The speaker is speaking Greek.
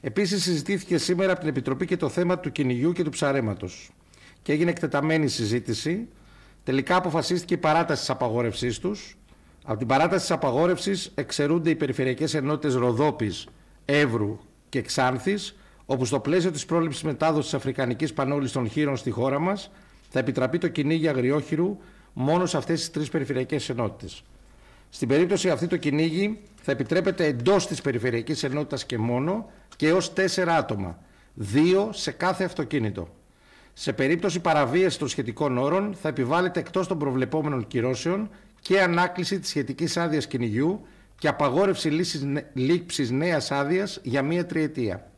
Επίσης, συζητήθηκε σήμερα από την Επιτροπή και το θέμα του κυνηγιού και του ψαρέματος. Και έγινε εκτεταμένη συζήτηση. Τελικά αποφασίστηκε η παράταση της απαγόρευσής τους. Από την παράταση της απαγόρευσης εξαιρούνται οι περιφερειακές ενότητες Ροδόπης, Εύρου και Ξάνθης, όπου στο πλαίσιο της πρόληψης μετάδοσης Αφρικανικής Πανόλης των Χείρων στη χώρα μας θα επιτραπεί το κυνήγι αγριόχειρου μόνο σε αυτές τις τρεις περιφερειακές ενότητες. Στην περίπτωση αυτή το κυνήγι θα επιτρέπεται εντός της περιφερειακής ενότητας και μόνο και έως τέσσερα άτομα, δύο σε κάθε αυτοκίνητο. Σε περίπτωση παραβίασης των σχετικών όρων θα επιβάλλεται εκτός των προβλεπόμενων κυρώσεων και ανάκληση της σχετικής άδειας κυνηγιού και απαγόρευση λήψης νέας άδειας για μία τριετία.